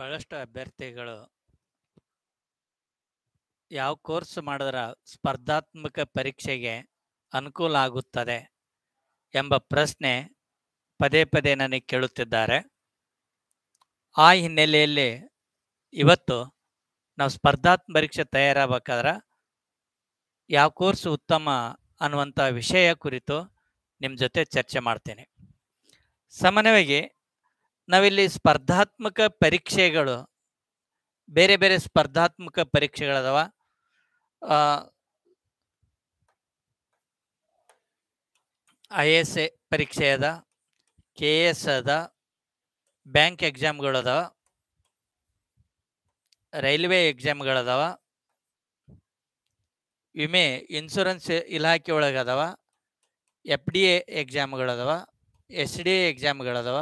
ಬಹಳಷ್ಟು ಅಭ್ಯರ್ಥಿಗಳು ಯಾವ ಕೋರ್ಸ್ ಮಾಡಿದ್ರೆ ಸ್ಪರ್ಧಾತ್ಮಕ ಪರೀಕ್ಷೆಗೆ ಅನುಕೂಲ ಆಗುತ್ತದೆ ಎಂಬ ಪ್ರಶ್ನೆ ಪದೇ ಪದೇ ನನಗೆ ಕೇಳುತ್ತಿದ್ದಾರೆ ಆ ಹಿನ್ನೆಲೆಯಲ್ಲಿ ಇವತ್ತು ನಾವು ಸ್ಪರ್ಧಾತ್ಮಕ ಪರೀಕ್ಷೆ ತಯಾರಾಗಬೇಕಾದ್ರೆ ಯಾವ ಕೋರ್ಸ್ ಉತ್ತಮ ಅನ್ನುವಂಥ ವಿಷಯ ಕುರಿತು ನಿಮ್ಮ ಜೊತೆ ಚರ್ಚೆ ಮಾಡ್ತೀನಿ ಸಾಮಾನ್ಯವಾಗಿ ನಾವಿಲ್ಲಿ ಸ್ಪರ್ಧಾತ್ಮಕ ಪರೀಕ್ಷೆಗಳು ಬೇರೆ ಬೇರೆ ಸ್ಪರ್ಧಾತ್ಮಕ ಪರೀಕ್ಷೆಗಳದವ ಐ ಎಸ್ ಎ ಪರೀಕ್ಷೆ ಅದ ಕೆ ಎಸ್ ಅದ ಬ್ಯಾಂಕ್ ಎಕ್ಸಾಮ್ಗಳದಾವ ರೈಲ್ವೆ ಎಕ್ಸಾಮ್ಗಳದಾವ ವಿಮೆ ಇನ್ಶೂರೆನ್ಸ್ ಇಲಾಖೆ ಒಳಗೆ ಎಫ್ ಡಿ ಎ ಎಕ್ಸಾಮ್ಗಳದಾವ ಎಸ್ ಡಿ ಎ ಎಕ್ಸಾಮ್ಗಳದಾವ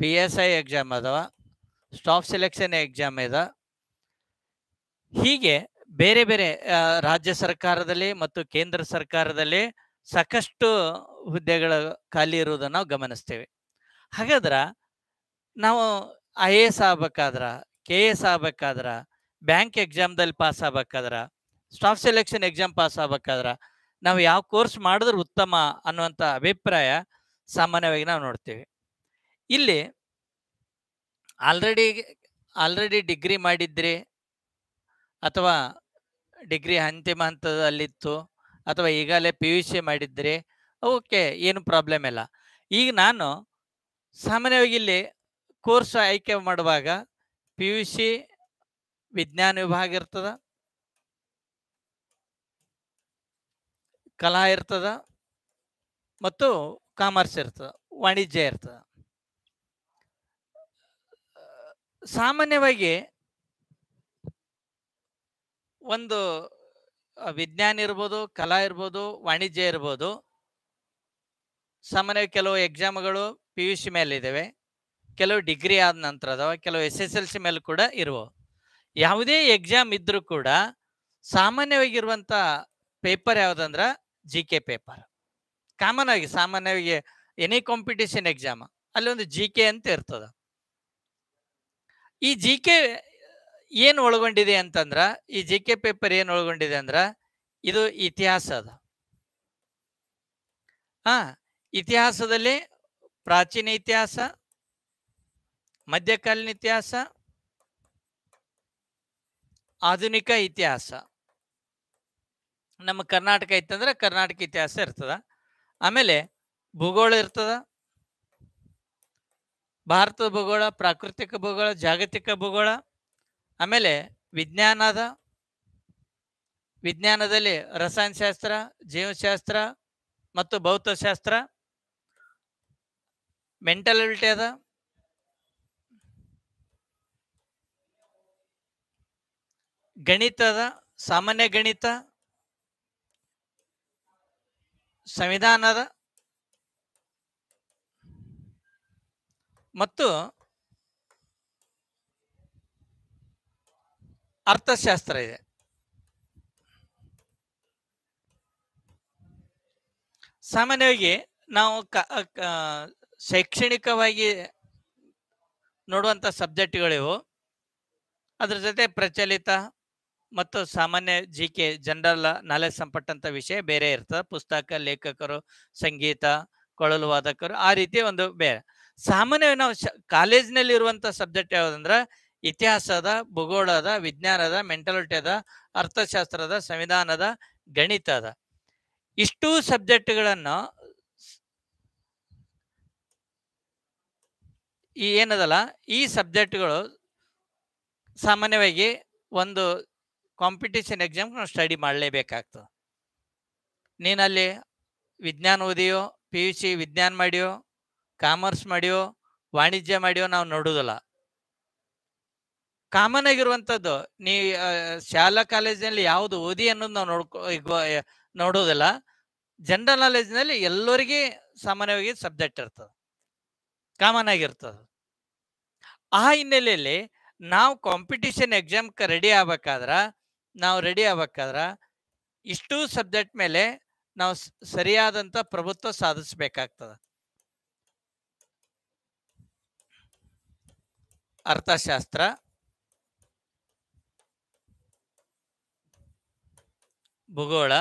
ಪಿ ಎಸ್ ಐ ಎಕ್ಸಾಮ್ ಅದಾವ ಸ್ಟಾಫ್ ಸೆಲೆಕ್ಷನ್ ಎಕ್ಸಾಮ್ ಇದಾವ ಹೀಗೆ ಬೇರೆ ಬೇರೆ ರಾಜ್ಯ ಸರ್ಕಾರದಲ್ಲಿ ಮತ್ತು ಕೇಂದ್ರ ಸರ್ಕಾರದಲ್ಲಿ ಸಾಕಷ್ಟು ಹುದ್ದೆಗಳು ಖಾಲಿ ಇರುವುದನ್ನು ನಾವು ಗಮನಿಸ್ತೇವೆ ಹಾಗಾದ್ರೆ ನಾವು ಐ ಎ ಎಸ್ ಆಗ್ಬೇಕಾದ್ರೆ ಕೆ ಎಸ್ ಆಗ್ಬೇಕಾದ್ರೆ ಬ್ಯಾಂಕ್ ಎಕ್ಸಾಮ್ದಲ್ಲಿ ಪಾಸ್ ಆಗ್ಬೇಕಾದ್ರೆ ಸ್ಟಾಫ್ ಸೆಲೆಕ್ಷನ್ ಎಕ್ಸಾಮ್ ಪಾಸ್ ಆಗ್ಬೇಕಾದ್ರೆ ನಾವು ಯಾವ ಕೋರ್ಸ್ ಮಾಡಿದ್ರೆ ಉತ್ತಮ ಅನ್ನುವಂಥ ಅಭಿಪ್ರಾಯ ಸಾಮಾನ್ಯವಾಗಿ ನಾವು ನೋಡ್ತೀವಿ ಇಲ್ಲಿ ಆಲ್ರೆಡಿ ಆಲ್ರೆಡಿ ಡಿಗ್ರಿ ಮಾಡಿದ್ರಿ ಅಥವಾ ಡಿಗ್ರಿ ಅಂತಿಮ ಹಂತದಲ್ಲಿತ್ತು ಅಥವಾ ಈಗಲೇ ಪಿ ಯು ಸಿ ಮಾಡಿದ್ರಿ ಓಕೆ ಏನು ಪ್ರಾಬ್ಲಮ್ ಇಲ್ಲ ಈಗ ನಾನು ಸಾಮಾನ್ಯವಾಗಿ ಇಲ್ಲಿ ಕೋರ್ಸ್ ಆಯ್ಕೆ ಮಾಡುವಾಗ ಪಿ ಯು ಸಿ ವಿಜ್ಞಾನ ವಿಭಾಗ ಇರ್ತದ ಕಲಾ ಇರ್ತದ ಮತ್ತು ಕಾಮರ್ಸ್ ಇರ್ತದ ವಾಣಿಜ್ಯ ಇರ್ತದ ಸಾಮಾನ್ಯವಾಗಿ ಒಂದು ವಿಜ್ಞಾನ ಇರ್ಬೋದು ಕಲಾ ಇರ್ಬೋದು ವಾಣಿಜ್ಯ ಇರ್ಬೋದು ಸಾಮಾನ್ಯವಾಗಿ ಕೆಲವು ಎಕ್ಸಾಮ್ಗಳು ಪಿ ಯು ಸಿ ಮೇಲೆ ಇದ್ದಾವೆ ಕೆಲವು ಡಿಗ್ರಿ ಆದ ನಂತರ ಅದಾವ ಕೆಲವು ಎಸ್ ಎಸ್ ಎಲ್ ಸಿ ಮೇಲೆ ಕೂಡ ಇರುವ ಯಾವುದೇ ಎಕ್ಸಾಮ್ ಇದ್ರೂ ಕೂಡ ಸಾಮಾನ್ಯವಾಗಿರುವಂಥ ಪೇಪರ್ ಯಾವುದಂದ್ರೆ ಜಿ ಕೆ ಪೇಪರ್ ಕಾಮನ್ ಆಗಿ ಸಾಮಾನ್ಯವಾಗಿ ಎನಿ ಕಾಂಪಿಟೇಷನ್ ಎಕ್ಸಾಮ್ ಅಲ್ಲಿ ಒಂದು ಜಿ ಕೆ ಅಂತ ಇರ್ತದೆ ಈ ಜಿ ಕೆ ಏನು ಒಳಗೊಂಡಿದೆ ಅಂತಂದ್ರ ಈ ಜಿ ಕೆ ಪೇಪರ್ ಏನು ಒಳಗೊಂಡಿದೆ ಅಂದ್ರೆ ಇದು ಇತಿಹಾಸ ಅದ ಆ ಇತಿಹಾಸದಲ್ಲಿ ಪ್ರಾಚೀನ ಇತಿಹಾಸ ಮಧ್ಯಕಾಲೀನ ಇತಿಹಾಸ ಆಧುನಿಕ ಇತಿಹಾಸ ನಮ್ಮ ಕರ್ನಾಟಕ ಇತ್ತಂದ್ರೆ ಕರ್ನಾಟಕ ಇತಿಹಾಸ ಇರ್ತದ ಆಮೇಲೆ ಭೂಗೋಳ ಇರ್ತದ ಭಾರತದ ಭೂಗೋಳ ಪ್ರಾಕೃತಿಕ ಭೂಗೋಳ ಜಾಗತಿಕ ಭೂಗೋಳ ಆಮೇಲೆ ವಿಜ್ಞಾನದ ವಿಜ್ಞಾನದಲ್ಲಿ ರಸಾಯನಶಾಸ್ತ್ರ ಜೀವಶಾಸ್ತ್ರ ಮತ್ತು ಭೌತಶಾಸ್ತ್ರ ಮೆಂಟಲ್ ಅಬಿಲಿಟಿ ಅದ ಗಣಿತದ ಸಾಮಾನ್ಯ ಗಣಿತ ಸಂವಿಧಾನದ ಮತ್ತು ಅರ್ಥಶಾಸ್ತ್ರ ಇದೆ ಸಾಮಾನ್ಯವಾಗಿ ನಾವು ಶೈಕ್ಷಣಿಕವಾಗಿ ನೋಡುವಂಥ ಸಬ್ಜೆಕ್ಟ್ಗಳಿವು ಅದ್ರ ಜೊತೆ ಪ್ರಚಲಿತ ಮತ್ತು ಸಾಮಾನ್ಯ ಜಿ ಕೆ ಜನರಲ್ ನಾಲೆಜ್ ಸಂಪಟ್ಟಂಥ ವಿಷಯ ಬೇರೆ ಇರ್ತದೆ ಪುಸ್ತಕ ಲೇಖಕರು ಸಂಗೀತ ಕೊಳಲು ವಾದಕರು ಆ ರೀತಿ ಒಂದು ಬೇರೆ ಸಾಮಾನ್ಯವಾಗಿ ನಾವು ಕಾಲೇಜ್ನಲ್ಲಿ ಇರುವಂತ ಸಬ್ಜೆಕ್ಟ್ ಯಾವುದಂದ್ರೆ ಇತಿಹಾಸದ ಭೂಗೋಳದ ವಿಜ್ಞಾನದ ಮೆಂಟಾಲಿಟಿ ಅದ ಅರ್ಥಶಾಸ್ತ್ರದ ಸಂವಿಧಾನದ ಗಣಿತ ಅದ ಇಷ್ಟು ಸಬ್ಜೆಕ್ಟ್ಗಳನ್ನು ಈ ಏನದಲ್ಲ ಈ ಸಬ್ಜೆಕ್ಟ್ಗಳು ಸಾಮಾನ್ಯವಾಗಿ ಒಂದು ಕಾಂಪಿಟೇಷನ್ ಎಕ್ಸಾಮ್ ನಾವು ಸ್ಟಡಿ ಮಾಡಲೇಬೇಕಾಗ್ತದೆ ನೀನಲ್ಲಿ ವಿಜ್ಞಾನ ಓದಿಯೋ ಪಿ ಯು ಸಿ ವಿಜ್ಞಾನ ಮಾಡಿಯೋ ಕಾಮರ್ಸ್ ಮಾಡಿಯೋ ವಾಣಿಜ್ಯ ಮಾಡಿಯೋ ನಾವು ನೋಡೋದಲ್ಲ ಕಾಮನ್ ಆಗಿರುವಂತದ್ದು ನೀ ಶಾಲಾ ಕಾಲೇಜಿನಲ್ಲಿ ಯಾವುದು ಓದಿ ಅನ್ನೋದು ನಾವು ನೋಡ್ಕೊ ನೋಡೋದಿಲ್ಲ ಜನರಲ್ ನಾಲೆಜ್ ನಲ್ಲಿ ಎಲ್ಲರಿಗೆ ಸಾಮಾನ್ಯವಾಗಿ ಸಬ್ಜೆಕ್ಟ್ ಇರ್ತದೆ ಕಾಮನ್ ಆಗಿರ್ತದೆ ಆ ಹಿನ್ನೆಲೆಯಲ್ಲಿ ನಾವು ಕಾಂಪಿಟಿಷನ್ ಎಕ್ಸಾಮ್ ರೆಡಿ ಆಗ್ಬೇಕಾದ್ರ ನಾವು ರೆಡಿ ಆಗ್ಬೇಕಾದ್ರೆ ಇಷ್ಟು ಸಬ್ಜೆಕ್ಟ್ ಮೇಲೆ ನಾವು ಸರಿಯಾದಂತ ಪ್ರಭುತ್ವ ಸಾಧಿಸ್ಬೇಕಾಗ್ತದೆ ಅರ್ಥಶಾಸ್ತ್ರ ಭೂಗೋಳ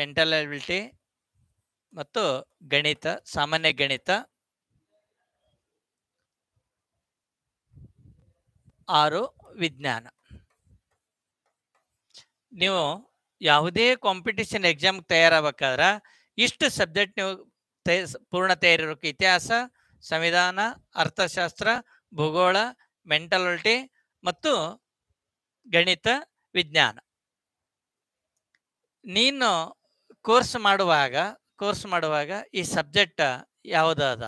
ಮೆಂಟಲ್ ಮತ್ತು ಗಣಿತ ಸಾಮಾನ್ಯ ಗಣಿತ ಆರು ವಿಜ್ಞಾನ ನೀವು ಯಾವುದೇ ಕಾಂಪಿಟೇಷನ್ ಎಕ್ಸಾಮ್ಗೆ ತಯಾರಾಗಬೇಕಾದ್ರೆ ಇಷ್ಟು ಸಬ್ಜೆಕ್ಟ್ ನೀವು ಪೂರ್ಣತೆ ಇರೋಕೆ ಇತಿಹಾಸ ಸಂವಿಧಾನ ಅರ್ಥಶಾಸ್ತ್ರ ಭೂಗೋಳ ಮೆಂಟಲಿಟಿ ಮತ್ತು ಗಣಿತ ವಿಜ್ಞಾನ ನೀನು ಕೋರ್ಸ್ ಮಾಡುವಾಗ ಕೋರ್ಸ್ ಮಾಡುವಾಗ ಈ ಸಬ್ಜೆಕ್ಟ್ ಯಾವುದಾದ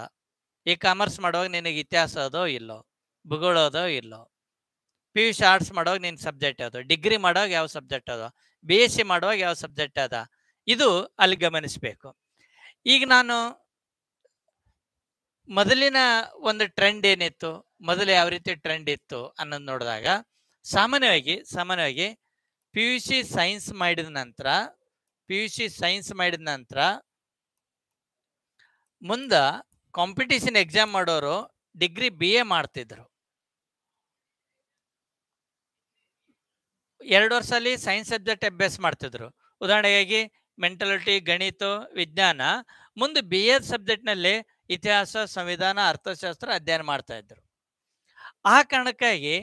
ಈ ಕಾಮರ್ಸ್ ಮಾಡುವಾಗ ನಿನಗೆ ಇತಿಹಾಸ ಅದೋ ಇಲ್ಲೋ ಭೂಗೋಳ ಅದೋ ಇಲ್ಲೋ ಪಿ ಯು ಸಿ ಆರ್ಟ್ಸ್ ಮಾಡುವಾಗ ನಿನ್ನ ಸಬ್ಜೆಕ್ಟ್ ಅದೋ ಡಿಗ್ರಿ ಮಾಡುವಾಗ ಯಾವ ಸಬ್ಜೆಕ್ಟ್ ಅದೋ ಬಿ ಎಸ್ ಸಿ ಮಾಡುವಾಗ ಯಾವ ಸಬ್ಜೆಕ್ಟ್ ಅದ ಇದು ಅಲ್ಲಿ ಗಮನಿಸಬೇಕು ಈಗ ನಾನು ಮೊದಲಿನ ಒಂದು ಟ್ರೆಂಡ್ ಏನಿತ್ತು ಮೊದಲು ಯಾವ ರೀತಿ ಟ್ರೆಂಡ್ ಇತ್ತು ಅನ್ನೋದು ನೋಡಿದಾಗ ಸಾಮಾನ್ಯವಾಗಿ ಸಾಮಾನ್ಯವಾಗಿ ಪಿ ಯು ಸಿ ಸೈನ್ಸ್ ಮಾಡಿದ ನಂತರ ಪಿ ಯು ಸಿ ಸೈನ್ಸ್ ಮಾಡಿದ ನಂತರ ಮುಂದ ಕಾಂಪಿಟೇಷನ್ ಎಕ್ಸಾಮ್ ಮಾಡೋರು ಡಿಗ್ರಿ ಬಿ ಎ ಮಾಡ್ತಿದ್ರು ಎರಡು ವರ್ಷ ಅಲ್ಲಿ ಸೈನ್ಸ್ ಸಬ್ಜೆಕ್ಟ್ ಅಭ್ಯಾಸ ಮಾಡ್ತಿದ್ರು ಉದಾಹರಣೆಗಾಗಿ ಮೆಂಟಾಲಿಟಿ ಗಣಿತ ವಿಜ್ಞಾನ ಮುಂದೆ ಬಿ ಎ ಸಬ್ಜೆಕ್ಟ್ನಲ್ಲಿ ಇತಿಹಾಸ ಸಂವಿಧಾನ ಅರ್ಥಶಾಸ್ತ್ರ ಅಧ್ಯಯನ ಮಾಡ್ತಾ ಇದ್ರು ಆ ಕಾರಣಕ್ಕಾಗಿ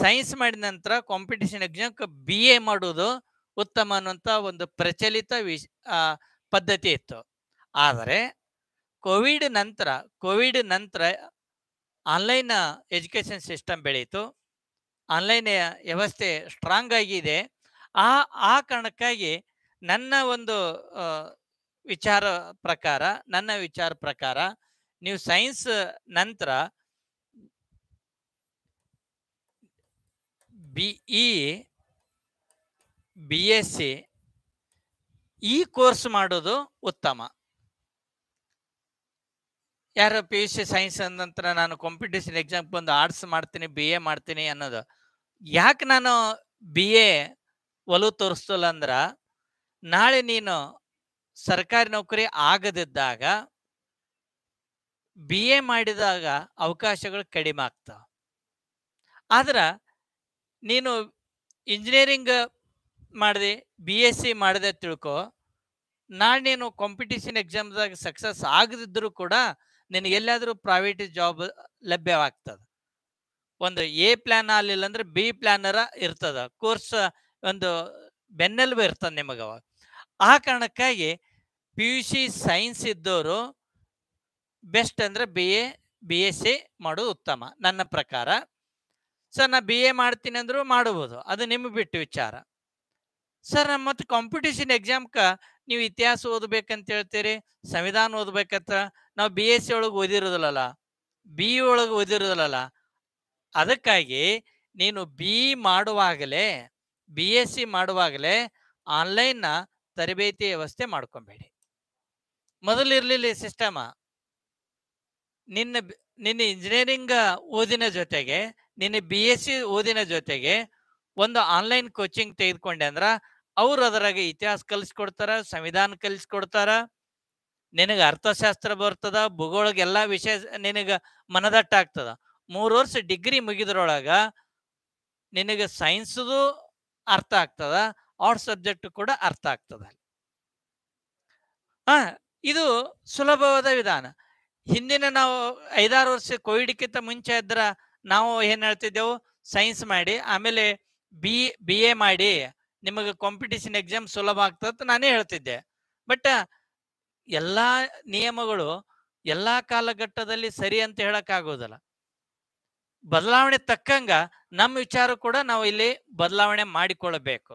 ಸೈನ್ಸ್ ಮಾಡಿದ ನಂತರ ಕಾಂಪಿಟೇಷನ್ ಎಕ್ಸಾಮ್ ಬಿ ಎ ಮಾಡುವುದು ಉತ್ತಮ ಅನ್ನುವಂಥ ಒಂದು ಪ್ರಚಲಿತ ವಿಶ್ ಪದ್ಧತಿ ಇತ್ತು ಆದರೆ ಕೋವಿಡ್ ನಂತರ ಕೋವಿಡ್ ನಂತರ ಆನ್ಲೈನ್ ಎಜುಕೇಷನ್ ಸಿಸ್ಟಮ್ ಬೆಳೀತು ಆನ್ಲೈನ್ ವ್ಯವಸ್ಥೆ ಸ್ಟ್ರಾಂಗ್ ಆಗಿದೆ ಆ ಆ ಕಾರಣಕ್ಕಾಗಿ ನನ್ನ ಒಂದು ವಿಚಾರ ಪ್ರಕಾರ ನನ್ನ ವಿಚಾರ ಪ್ರಕಾರ ನೀವು ಸೈನ್ಸ್ ನಂತರ ಬಿಇ ಬಿ ಎಸ್ ಸಿ ಈ ಕೋರ್ಸ್ ಮಾಡೋದು ಉತ್ತಮ ಯಾರು ಪಿ ಯು ಸಿ ಸೈನ್ಸ್ ನಂತರ ನಾನು ಕಾಂಪಿಟೇಷನ್ ಎಕ್ಸಾಮ್ ಬಂದು ಆರ್ಟ್ಸ್ ಮಾಡ್ತೀನಿ ಬಿ ಎ ಮಾಡ್ತೀನಿ ಅನ್ನೋದು ಯಾಕೆ ನಾನು ಬಿ ಎ ಒಲವು ತೋರಿಸ್ತಲ್ಲ ಅಂದ್ರೆ ನಾಳೆ ನೀನು ಸರ್ಕಾರಿ ನೌಕರಿ ಆಗದಿದ್ದಾಗ ಬಿ ಎ ಮಾಡಿದಾಗ ಅವಕಾಶಗಳು ಕಡಿಮೆ ಆಗ್ತಾವ ಆದ್ರೆ ನೀನು ಇಂಜಿನಿಯರಿಂಗ್ ಮಾಡಿದೆ ಬಿ ಎಸ್ ಸಿ ಮಾಡಿದೆ ತಿಳ್ಕೊ ನಾಳೆ ನೀನು ಕಾಂಪಿಟೇಷನ್ ಎಕ್ಸಾಮ್ದಾಗ ಸಕ್ಸಸ್ ಆಗದಿದ್ದರೂ ಕೂಡ ನಿನಗೆ ಎಲ್ಲಾದರೂ ಪ್ರೈವೇಟ್ ಜಾಬ್ ಲಭ್ಯವಾಗ್ತದೆ ಒಂದು ಎ ಪ್ಲಾನ್ ಆಗಲಿಲ್ಲ ಅಂದ್ರೆ ಬಿ ಪ್ಲಾನರ ಇರ್ತದ ಕೋರ್ಸ್ ಒಂದು ಬೆನ್ನೆಲುಬು ಇರ್ತದೆ ನಿಮಗೆ ಅವಾಗ ಆ ಕಾರಣಕ್ಕಾಗಿ ಪಿ ಯು ಸಿ ಸೈನ್ಸ್ ಇದ್ದವರು ಬೆಸ್ಟ್ ಅಂದರೆ B A B S C ಮಾಡೋದು ಉತ್ತಮ ನನ್ನ ಪ್ರಕಾರ ಸರ್ ನಾನು ಬಿ ಎ ಮಾಡ್ತೀನಿ ಅಂದರೂ ಮಾಡಬಹುದು ಅದು ನಿಮ್ಮ ಬಿಟ್ಟು ವಿಚಾರ ಸರ್ ನಮ್ಮ ಮತ್ತು ಕಾಂಪಿಟೇಷನ್ ಎಕ್ಸಾಮ್ಕ ನೀವು ಇತಿಹಾಸ ಓದಬೇಕಂತ ಹೇಳ್ತೀರಿ ಸಂವಿಧಾನ ಓದಬೇಕಂತ ನಾವು ಬಿ ಎಸ್ ಸಿ ಒಳಗೆ ಓದಿರೋದಿಲ್ಲಲ್ಲ ಬಿ ಇ ಒಳಗೆ ಓದಿರೋದಿಲ್ಲಲ್ಲ ಅದಕ್ಕಾಗಿ ನೀನು ಬಿ ಮಾಡುವಾಗಲೇ ಬಿ ಎಸ್ ಸಿ ಮಾಡುವಾಗಲೇ ಆನ್ಲೈನ್ನ ತರಬೇತಿ ವ್ಯವಸ್ಥೆ ಮಾಡ್ಕೊಬೇಡಿ ಮೊದಲಿರ್ಲಿಲ್ಲ ಈ ಸಿಸ್ಟಮ ನಿನ್ನ ನಿನ್ನ ಇಂಜಿನಿಯರಿಂಗ್ ಓದಿನ ಜೊತೆಗೆ ನಿನ್ನ ಬಿ ಎಸ್ ಸಿ ಓದಿನ ಜೊತೆಗೆ ಒಂದು ಆನ್ಲೈನ್ ಕೋಚಿಂಗ್ ತೆಗೆದುಕೊಂಡೆ ಅಂದ್ರ ಅವ್ರು ಅದರಾಗ ಇತಿಹಾಸ ಕಲಿಸ್ಕೊಡ್ತಾರ ಸಂವಿಧಾನ ಕಲಿಸ್ಕೊಡ್ತಾರ ನಿನಗೆ ಅರ್ಥಶಾಸ್ತ್ರ ಬರ್ತದ ಭೂಗೋಳಗ್ ಎಲ್ಲಾ ವಿಷಯ ನಿನಗ ಆಗ್ತದ ಮೂರು ವರ್ಷ ಡಿಗ್ರಿ ಮುಗಿದ್ರೊಳಗ ನಿನಗೆ ಸೈನ್ಸ್ದು ಅರ್ಥ ಆಗ್ತದ ಆರ್ಟ್ಸ್ ಸಬ್ಜೆಕ್ಟ್ ಕೂಡ ಅರ್ಥ ಆಗ್ತದೆ ಆ ಇದು ಸುಲಭವಾದ ವಿಧಾನ ಹಿಂದಿನ ನಾವು ಐದಾರು ವರ್ಷ ಕೋವಿಡ್ಕ್ಕಿಂತ ಮುಂಚೆ ಇದ್ರ ನಾವು ಏನ್ ಹೇಳ್ತಿದ್ದೆವು ಸೈನ್ಸ್ ಮಾಡಿ ಆಮೇಲೆ ಬಿ ಬಿ ಎ ಮಾಡಿ ನಿಮಗೆ ಕಾಂಪಿಟೇಷನ್ ಎಕ್ಸಾಮ್ ಸುಲಭ ಆಗ್ತದೆ ನಾನೇ ಹೇಳ್ತಿದ್ದೆ ಬಟ್ ಎಲ್ಲ ನಿಯಮಗಳು ಎಲ್ಲಾ ಕಾಲಘಟ್ಟದಲ್ಲಿ ಸರಿ ಅಂತ ಹೇಳಕ್ಕಾಗೋದಿಲ್ಲ ಬದಲಾವಣೆ ತಕ್ಕಂಗ ನಮ್ಮ ವಿಚಾರ ಕೂಡ ನಾವು ಇಲ್ಲಿ ಬದಲಾವಣೆ ಮಾಡಿಕೊಳ್ಳಬೇಕು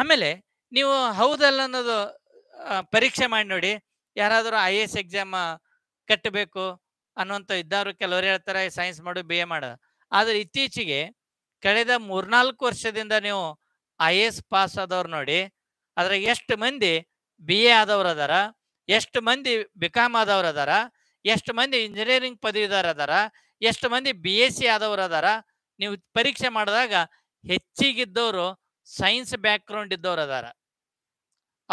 ಆಮೇಲೆ ನೀವು ಹೌದಲ್ಲ ಅನ್ನೋದು ಪರೀಕ್ಷೆ ಮಾಡಿ ನೋಡಿ ಯಾರಾದರೂ ಐ ಎ ಎಸ್ ಎಕ್ಸಾಮ್ ಕಟ್ಟಬೇಕು ಅನ್ನೋಂಥ ಇದ್ದವರು ಕೆಲವರು ಹೇಳ್ತಾರೆ ಸೈನ್ಸ್ ಮಾಡು ಬಿ ಎ ಮಾಡ ಆದರೆ ಇತ್ತೀಚೆಗೆ ಕಳೆದ ಮೂರ್ನಾಲ್ಕು ವರ್ಷದಿಂದ ನೀವು ಐ ಎ ಎಸ್ ಪಾಸ್ ಆದವ್ರು ನೋಡಿ ಆದರೆ ಎಷ್ಟು ಮಂದಿ ಬಿ ಎ ಆದವ್ರು ಅದಾರ ಎಷ್ಟು ಮಂದಿ ಬಿ ಕಾಮ್ ಆದವ್ರು ಅದಾರ ಎಷ್ಟು ಮಂದಿ ಇಂಜಿನಿಯರಿಂಗ್ ಪದವಿದಾರ ಅದಾರ ಎಷ್ಟು ಮಂದಿ ಬಿ ಎಸ್ ಸಿ ಆದವ್ರು ಅದಾರ ನೀವು ಪರೀಕ್ಷೆ ಮಾಡಿದಾಗ ಹೆಚ್ಚಿಗಿದ್ದವರು ಸೈನ್ಸ್ ಬ್ಯಾಕ್ಗ್ರೌಂಡ್ ಇದ್ದವ್ರು ಅದಾರ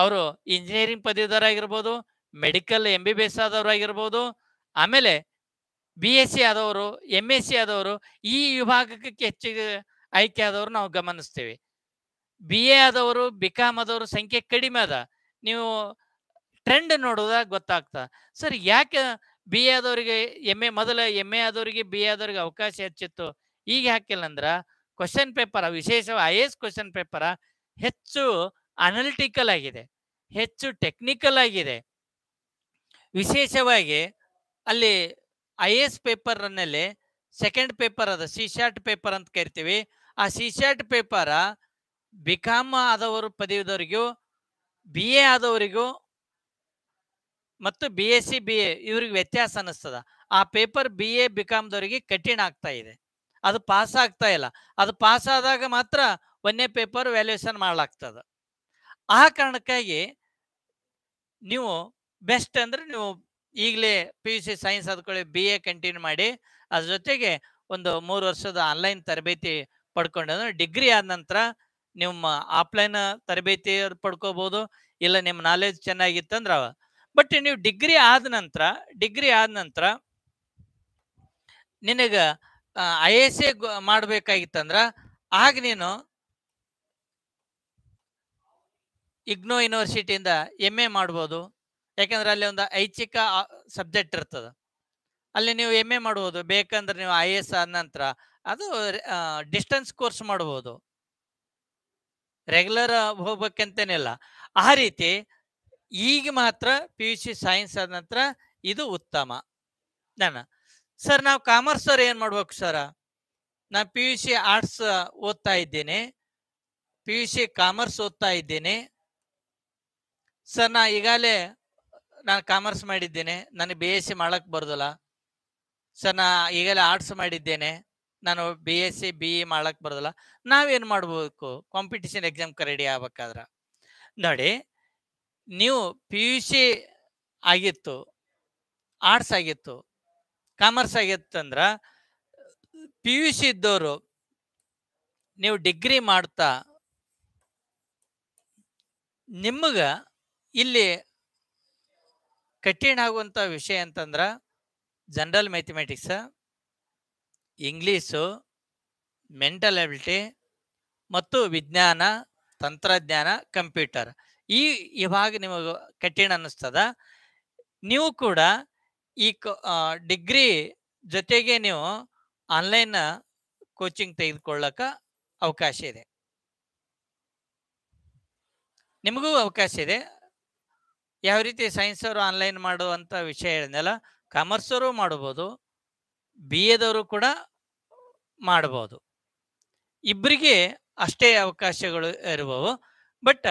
ಅವರು ಇಂಜಿನಿಯರಿಂಗ್ ಆಗಿರ್ಬೋದು medical M B B S ಆದವರು ಆಗಿರ್ಬೋದು ಆಮೇಲೆ ಬಿ ಎಸ್ ಸಿ ಆದವರು ಎಮ್ ಎಸ್ ಸಿ ಆದವರು ಈ ವಿಭಾಗಕ್ಕೆ ಹೆಚ್ಚಿಗೆ ಆಯ್ಕೆ ಆದವರು ನಾವು ಗಮನಿಸ್ತೀವಿ ಬಿ ಎ ಆದವರು ಬಿಕಾಮ್ ಆದವರು ಸಂಖ್ಯೆ ಕಡಿಮೆ ಅದ ನೀವು ಟ್ರೆಂಡ್ ನೋಡೋದಾಗ ಗೊತ್ತಾಗ್ತದೆ ಸರ್ ಯಾಕೆ ಬಿ ಎ ಆದವರಿಗೆ ಎಮ್ ಎ ಮೊದಲ ಎಮ್ ಎ ಆದವರಿಗೆ ಬಿ ಎ ಆದವರಿಗೆ ಅವಕಾಶ ಹೆಚ್ಚಿತ್ತು ಈಗ ಯಾಕಿಲ್ಲ ಅಂದ್ರೆ ಕ್ವಶನ್ ಪೇಪರ್ ವಿಶೇಷವಾಗಿ I A S question paper ಹೆಚ್ಚು ಅನಲಿಟಿಕಲ್ ಆಗಿದೆ ಹೆಚ್ಚು ಟೆಕ್ನಿಕಲ್ ಆಗಿದೆ ವಿಶೇಷವಾಗಿ ಅಲ್ಲಿ ಐ ಎ ಎಸ್ ಪೇಪರನ್ನಲ್ಲಿ ಸೆಕೆಂಡ್ ಪೇಪರ್ ಅದ ಸಿ ಶಾರ್ಟ್ ಪೇಪರ್ ಅಂತ ಕರಿತೀವಿ ಆ ಸಿ ಶಾರ್ಟ್ ಪೇಪರ ಬಿಕಾಮ್ ಆದವರು ಪದವಿದವರಿಗೂ ಬಿ ಎ ಆದವರಿಗೂ ಮತ್ತು B S C B A ಇವ್ರಿಗೆ ವ್ಯತ್ಯಾಸ ಅನ್ನಿಸ್ತದ ಆ ಪೇಪರ್ ಬಿ ಎ ಬಿ ಕಠಿಣ ಆಗ್ತಾ ಇದೆ ಅದು ಪಾಸ್ ಆಗ್ತಾ ಇಲ್ಲ ಅದು ಪಾಸ್ ಆದಾಗ ಮಾತ್ರ ಒಂದೇ ಪೇಪರ್ ವ್ಯಾಲ್ಯೂಯೇಷನ್ ಮಾಡ್ಲಾಗ್ತದ ಆ ಕಾರಣಕ್ಕಾಗಿ ನೀವು ಬೆಸ್ಟ್ ಅಂದ್ರೆ ನೀವು ಈಗಲೇ ಪಿ ಯು ಸಿ ಸೈನ್ಸ್ ಅದ್ಕೊಳ್ಳಿ ಬಿ ಎ ಕಂಟಿನ್ಯೂ ಮಾಡಿ ಅದ್ರ ಜೊತೆಗೆ ಒಂದು ಮೂರು ವರ್ಷದ ಆನ್ಲೈನ್ ತರಬೇತಿ ಪಡ್ಕೊಂಡ್ರೆ ಡಿಗ್ರಿ ಆದ ನಂತರ ನಿಮ್ಮ ಆಫ್ಲೈನ್ ತರಬೇತಿ ಪಡ್ಕೋಬಹುದು ಇಲ್ಲ ನಿಮ್ಮ ನಾಲೆಜ್ ಚೆನ್ನಾಗಿತ್ತಂದ್ರ ಬಟ್ ನೀವು ಡಿಗ್ರಿ ಆದ ನಂತರ ಡಿಗ್ರಿ ಆದ ನಂತರ ನಿನಗ ಐ ಎಸ್ ಎ ಮಾಡ್ಬೇಕಾಗಿತ್ತಂದ್ರ ಆಗ ನೀನು ಇಗ್ನೋ ಯೂನಿವರ್ಸಿಟಿಯಿಂದ ಎಮ್ ಎ ಮಾಡ್ಬೋದು ಯಾಕಂದ್ರೆ ಅಲ್ಲಿ ಒಂದು ಐಚ್ಛಿಕ ಸಬ್ಜೆಕ್ಟ್ ಇರ್ತದೆ ಅಲ್ಲಿ ನೀವು ಎಮ್ ಎ ಮಾಡ್ಬೋದು ಬೇಕಂದ್ರೆ ನೀವು ಐ ಎ ಎಸ್ ಆದ ನಂತರ ಅದು ಡಿಸ್ಟೆನ್ಸ್ ಕೋರ್ಸ್ ಮಾಡ್ಬೋದು ರೆಗ್ಯುಲರ್ ಹೋಗ್ಬೇಕಂತೇನಿಲ್ಲ ಆ ರೀತಿ ಈಗ ಮಾತ್ರ ಪಿ ಯು ಸಿ ಸೈನ್ಸ್ ಆದ ನಂತರ ಇದು ಉತ್ತಮ ನಾನು ಸರ್ ನಾವು ಕಾಮರ್ಸ್ ಸರ್ ಏನ್ ಮಾಡ್ಬೇಕು ಸರ್ ನಾ ಪಿ ಯು ಸಿ ಆರ್ಟ್ಸ್ ಓದ್ತಾ ಇದ್ದೇನೆ ಪಿ ಯು ಸಿ ಕಾಮರ್ಸ್ ಓದ್ತಾ ಇದ್ದೇನೆ ಸರ್ ನಾ ಈಗಾಗಲೇ ನಾನು ಕಾಮರ್ಸ್ ಮಾಡಿದ್ದೇನೆ ನನಗೆ ಬಿ ಎಸ್ ಸಿ ಮಾಡಕ್ ಬರೋದಿಲ್ಲ ಸರ್ ನಾ ಈಗಲೇ ಆರ್ಟ್ಸ್ ಮಾಡಿದ್ದೇನೆ ನಾನು B S C B E ಮಾಡಕ್ ಬರೋದಿಲ್ಲ e, e ನಾವೇನು ಮಾಡ್ಬೇಕು ಕಾಂಪಿಟೇಷನ್ ಎಕ್ಸಾಮ್ ರೆಡಿ ಆಗ್ಬೇಕಾದ್ರೆ ನೋಡಿ ನೀವು ಪಿ ಯು ಸಿ ಆಗಿತ್ತು ಆರ್ಟ್ಸ್ ಆಗಿತ್ತು ಕಾಮರ್ಸ್ ಆಗಿತ್ತಂದ್ರೆ ಪಿ ಯು ಸಿ ಇದ್ದವರು ನೀವು ಡಿಗ್ರಿ ಮಾಡ್ತಾ ನಿಮಗೆ ಇಲ್ಲಿ ಕಠಿಣ ಆಗುವಂಥ ವಿಷಯ ಅಂತಂದ್ರೆ general mathematics English mental ability ಮತ್ತು ವಿಜ್ಞಾನ ತಂತ್ರಜ್ಞಾನ ಕಂಪ್ಯೂಟರ್ ಈ ಇವಾಗ ನಿಮಗೆ ಕಠಿಣ ಅನ್ನಿಸ್ತದ ನೀವು ಕೂಡ ಈ ಡಿಗ್ರಿ ಜೊತೆಗೆ ನೀವು ಆನ್ಲೈನ್ ಕೋಚಿಂಗ್ ತೆಗೆದುಕೊಳ್ಳಕ ಅವಕಾಶ ಇದೆ ನಿಮಗೂ ಅವಕಾಶ ಇದೆ ಯಾವ ರೀತಿ ಸೈನ್ಸ್ ಅವರು ಆನ್ಲೈನ್ ಮಾಡುವಂಥ ವಿಷಯ ಹೇಳಿದ್ನಲ್ಲ ಕಾಮರ್ಸ್ ಅವರು ಮಾಡ್ಬೋದು ಬಿ ಎದವರು ಕೂಡ ಮಾಡ್ಬೋದು ಇಬ್ಬರಿಗೆ ಅಷ್ಟೇ ಅವಕಾಶಗಳು ಇರುವವು ಬಟ್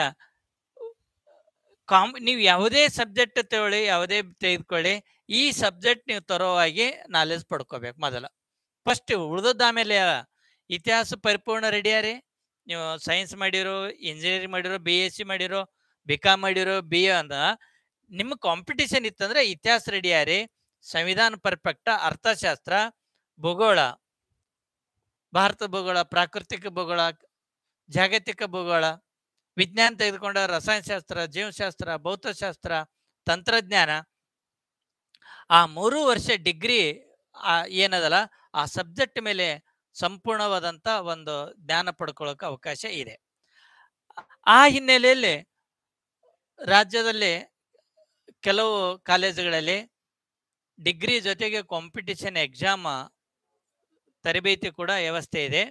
ಕಾಮ್ ನೀವು ಯಾವುದೇ ಸಬ್ಜೆಕ್ಟ್ ತಗೊಳ್ಳಿ ಯಾವುದೇ ತೆಗೆದುಕೊಳ್ಳಿ ಈ ಸಬ್ಜೆಕ್ಟ್ ನೀವು ತರೋವಾಗಿ ನಾಲೆಜ್ ಪಡ್ಕೋಬೇಕು ಮೊದಲ ಫಸ್ಟ್ ಉಳಿದದ್ದು ಆಮೇಲೆ ಇತಿಹಾಸ ಪರಿಪೂರ್ಣ ರೆಡಿಯಾರಿ ನೀವು ಸೈನ್ಸ್ ಮಾಡಿರೋ ಇಂಜಿನಿಯರಿಂಗ್ ಮಾಡಿರೋ ಬಿ ಎಸ್ ಸಿ ಮಾಡಿರೋ ಬಿ ಕಾಮ್ ಮಾಡಿರೋ ಬಿ ಎ ಅಂದ ನಿಮ್ಮ ಕಾಂಪಿಟೇಷನ್ ಇತ್ತಂದ್ರೆ ಇತಿಹಾಸ ರೆಡಿಯಾರಿ ಸಂವಿಧಾನ ಪರ್ಫೆಕ್ಟ ಅರ್ಥಶಾಸ್ತ್ರ ಭೂಗೋಳ ಭಾರತ ಭೂಗೋಳ ಪ್ರಾಕೃತಿಕ ಭೂಗೋಳ ಜಾಗತಿಕ ಭೂಗೋಳ ವಿಜ್ಞಾನ ತೆಗೆದುಕೊಂಡ ರಸಾಯನಶಾಸ್ತ್ರ ಜೀವಶಾಸ್ತ್ರ ಭೌತಶಾಸ್ತ್ರ ತಂತ್ರಜ್ಞಾನ ಆ ಮೂರು ವರ್ಷ ಡಿಗ್ರಿ ಏನದಲ್ಲ ಆ ಸಬ್ಜೆಕ್ಟ್ ಮೇಲೆ ಸಂಪೂರ್ಣವಾದಂತ ಒಂದು ಜ್ಞಾನ ಪಡ್ಕೊಳ್ಳೋಕೆ ಅವಕಾಶ ಇದೆ ಆ ಹಿನ್ನೆಲೆಯಲ್ಲಿ ರಾಜ್ಯದಲ್ಲಿ ಕೆಲವು ಕಾಲೇಜುಗಳಲ್ಲಿ ಡಿಗ್ರಿ ಜೊತೆಗೆ ಕಾಂಪಿಟಿಷನ್ ಎಕ್ಸಾಮ್ ತರಬೇತಿ ಕೂಡ ವ್ಯವಸ್ಥೆ ಇದೆ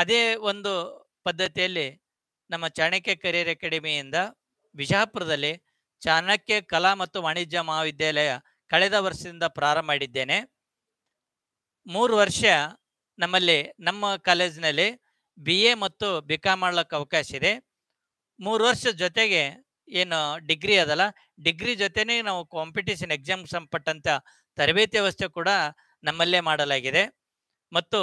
ಅದೇ ಒಂದು ಪದ್ಧತಿಯಲ್ಲಿ ನಮ್ಮ ಚಾಣಕ್ಯ ಕರಿಯರ್ ಅಕಾಡೆಮಿಯಿಂದ ಬಿಜಾಪುರದಲ್ಲಿ ಚಾಣಕ್ಯ ಕಲಾ ಮತ್ತು ವಾಣಿಜ್ಯ ಮಹಾವಿದ್ಯಾಲಯ ಕಳೆದ ವರ್ಷದಿಂದ ಪ್ರಾರಂಭ ಮಾಡಿದ್ದೇನೆ ಮೂರು ವರ್ಷ ನಮ್ಮಲ್ಲಿ ನಮ್ಮ ಕಾಲೇಜಿನಲ್ಲಿ ಬಿ ಎ ಮತ್ತು ಬಿ ಕಾಮ್ ಮಾಡಲಿಕ್ಕೆ ಅವಕಾಶ ಇದೆ ಮೂರು ವರ್ಷ ಜೊತೆಗೆ ಏನು ಡಿಗ್ರಿ ಅದಲ್ಲ ಡಿಗ್ರಿ ಜೊತೆನೇ ನಾವು ಕಾಂಪಿಟೇಷನ್ ಎಕ್ಸಾಮ್ ಸಂಪಟ್ಟಂಥ ತರಬೇತಿ ವ್ಯವಸ್ಥೆ ಕೂಡ ನಮ್ಮಲ್ಲೇ ಮಾಡಲಾಗಿದೆ ಮತ್ತು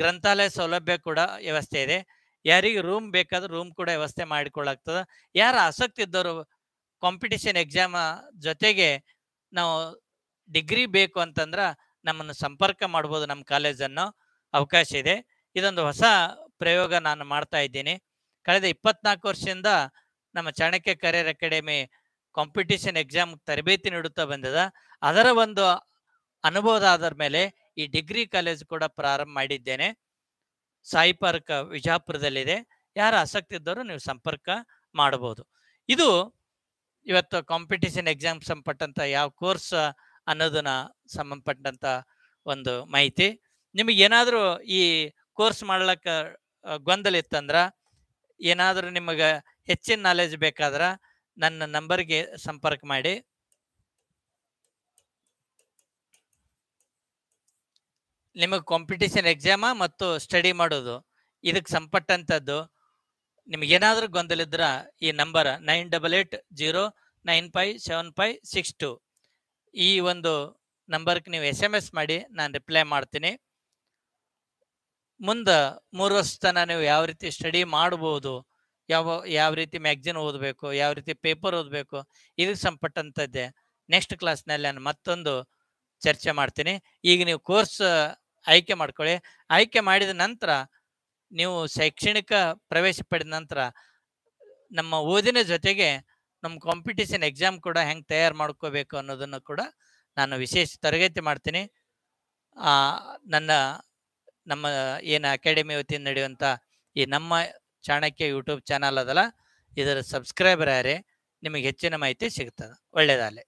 ಗ್ರಂಥಾಲಯ ಸೌಲಭ್ಯ ಕೂಡ ವ್ಯವಸ್ಥೆ ಇದೆ ಯಾರಿಗೆ ರೂಮ್ ಬೇಕಾದರೂ ರೂಮ್ ಕೂಡ ವ್ಯವಸ್ಥೆ ಮಾಡಿಕೊಳ್ಳಾಗ್ತದೆ ಯಾರು ಆಸಕ್ತಿ ಇದ್ದವರು ಕಾಂಪಿಟಿಷನ್ ಎಕ್ಸಾಮ್ ಜೊತೆಗೆ ನಾವು ಡಿಗ್ರಿ ಬೇಕು ಅಂತಂದ್ರೆ ನಮ್ಮನ್ನು ಸಂಪರ್ಕ ಮಾಡ್ಬೋದು ನಮ್ಮ ಕಾಲೇಜನ್ನು ಅವಕಾಶ ಇದೆ ಇದೊಂದು ಹೊಸ ಪ್ರಯೋಗ ನಾನು ಮಾಡ್ತಾ ಇದ್ದೀನಿ ಕಳೆದ ಇಪ್ಪತ್ನಾಲ್ಕು ವರ್ಷದಿಂದ ನಮ್ಮ Chanakya Career Academy competition exam ತರಬೇತಿ ನೀಡುತ್ತಾ ಬಂದದ ಅದರ ಒಂದು ಅನುಭವದ ಆಧಾರ ಮೇಲೆ ಈ ಡಿಗ್ರಿ ಕಾಲೇಜ್ ಕೂಡ ಪ್ರಾರಂಭ ಮಾಡಿದ್ದೇನೆ ಸಾಯಿ ಪಾರ್ಕ್ ವಿಜಾಪುರದಲ್ಲಿದೆ ಯಾರು ಆಸಕ್ತಿ ಇದ್ದವರು ನೀವು ಸಂಪರ್ಕ ಮಾಡಬಹುದು ಇದು ಇವತ್ತು ಕಾಂಪಿಟೇಷನ್ ಎಕ್ಸಾಮ್ ಸಂಬಂಧಪಟ್ಟಂತ ಯಾವ ಕೋರ್ಸ್ ಅನ್ನೋದನ್ನ ಸಂಬಂಧಪಟ್ಟಂಥ ಒಂದು ಮಾಹಿತಿ ನಿಮಗೆ ಏನಾದರೂ ಈ ಕೋರ್ಸ್ ಮಾಡ್ಲಕ್ಕ ಗೊಂದಲ ಇತ್ತಂದ್ರೆ ಏನಾದರೂ ನಿಮಗೆ ಹೆಚ್ಚಿನ ನಾಲೆಜ್ ಬೇಕಾದ್ರೆ ನನ್ನ ನಂಬರ್ಗೆ ಸಂಪರ್ಕ ಮಾಡಿ ನಿಮಗೆ ಕಾಂಪಿಟೇಷನ್ ಎಕ್ಸಾಮ ಮತ್ತು ಸ್ಟಡಿ ಮಾಡೋದು ಇದಕ್ಕೆ ಸಂಪಟ್ಟಂಥದ್ದು ಏನಾದರೂ ಗೊಂದಲ ಗೊಂದಲಿದ್ರೆ ಈ number nine double eight zero nine five seven five six two ಈ ಒಂದು ನಂಬರ್ಗೆ ನೀವು ಎಸ್ ಎಮ್ ಎಸ್ ಮಾಡಿ ನಾನು ರಿಪ್ಲೈ ಮಾಡ್ತೀನಿ ಮುಂದೆ ಮೂರು ವರ್ಷ ತನಕ ನೀವು ಯಾವ ರೀತಿ ಸ್ಟಡಿ ಮಾಡ್ಬೋದು ಯಾವ ಯಾವ ರೀತಿ ಮ್ಯಾಗ್ಝಿನ್ ಓದಬೇಕು ಯಾವ ರೀತಿ ಪೇಪರ್ ಓದಬೇಕು ಇದಕ್ಕೆ ಸಂಪಟ್ಟಂಥದ್ದೇ ನೆಕ್ಸ್ಟ್ ಕ್ಲಾಸ್ನಲ್ಲಿ ನಾನು ಮತ್ತೊಂದು ಚರ್ಚೆ ಮಾಡ್ತೀನಿ ಈಗ ನೀವು ಕೋರ್ಸ್ ಆಯ್ಕೆ ಮಾಡ್ಕೊಳ್ಳಿ ಆಯ್ಕೆ ಮಾಡಿದ ನಂತರ ನೀವು ಶೈಕ್ಷಣಿಕ ಪ್ರವೇಶ ಪಡೆದ ನಂತರ ನಮ್ಮ ಓದಿನ ಜೊತೆಗೆ ನಮ್ಮ ಕಾಂಪಿಟೇಷನ್ ಎಕ್ಸಾಮ್ ಕೂಡ ಹೆಂಗೆ ತಯಾರು ಮಾಡ್ಕೋಬೇಕು ಅನ್ನೋದನ್ನು ಕೂಡ ನಾನು ವಿಶೇಷ ತರಗತಿ ಮಾಡ್ತೀನಿ ನನ್ನ ನಮ್ಮ ಏನು ಅಕಾಡೆಮಿ ವತಿಯಿಂದ ನಡೆಯುವಂಥ ಈ ನಮ್ಮ ಚಾಣಕ್ಯ ಯೂಟ್ಯೂಬ್ ಚಾನಲ್ ಅದಲ್ಲ ಇದರ ಸಬ್ಸ್ಕ್ರೈಬರ್ ಯಾರೇ ನಿಮಗೆ ಹೆಚ್ಚಿನ ಮಾಹಿತಿ ಸಿಗ್ತದೆ ಒಳ್ಳೆಯದಾಗಲಿ